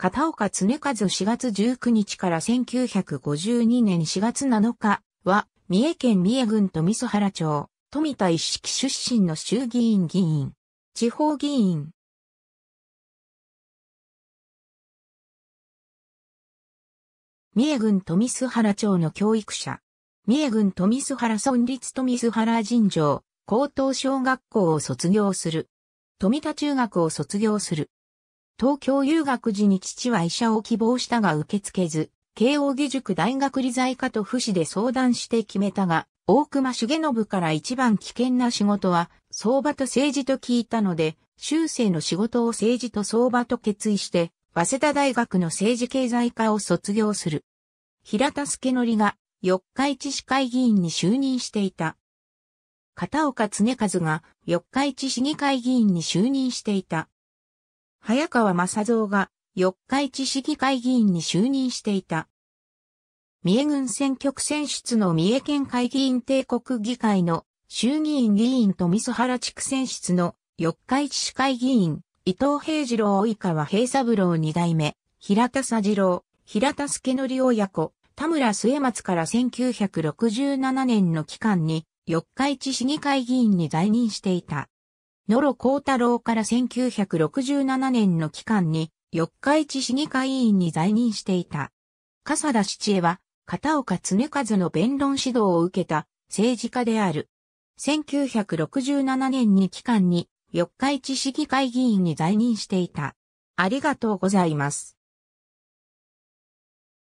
片岡常和4月19日から1952年4月7日は、三重県三重郡富曽原町、富田一式出身の衆議院議員、地方議員。三重郡富須原町の教育者。三重郡富須原村立富須原神城、高等小学校を卒業する。富田中学を卒業する。東京留学時に父は医者を希望したが受け付けず、慶応義塾大学理財科と不死で相談して決めたが、大隈重信から一番危険な仕事は、相場と政治と聞いたので、修正の仕事を政治と相場と決意して、早稲田大学の政治経済科を卒業する。平田助則が、四日市市会議員に就任していた。片岡恒和が、四日市市議会議員に就任していた。早川正蔵が四日市市議会議員に就任していた。三重郡選挙区選出の三重県会議員帝国議会の衆議院議員と水原地区選出の四日市市会議員、伊藤平次郎及川平三郎二代目、平田佐次郎、平田助則親子、田村末松から1967年の期間に四日市市議会議員に在任していた。野呂幸太郎から1967年の期間に、四日市市議会委員に在任していた。笠田七恵は、片岡常和の弁論指導を受けた政治家である。1967年に期間に、四日市市議会議員に在任していた。ありがとうございます。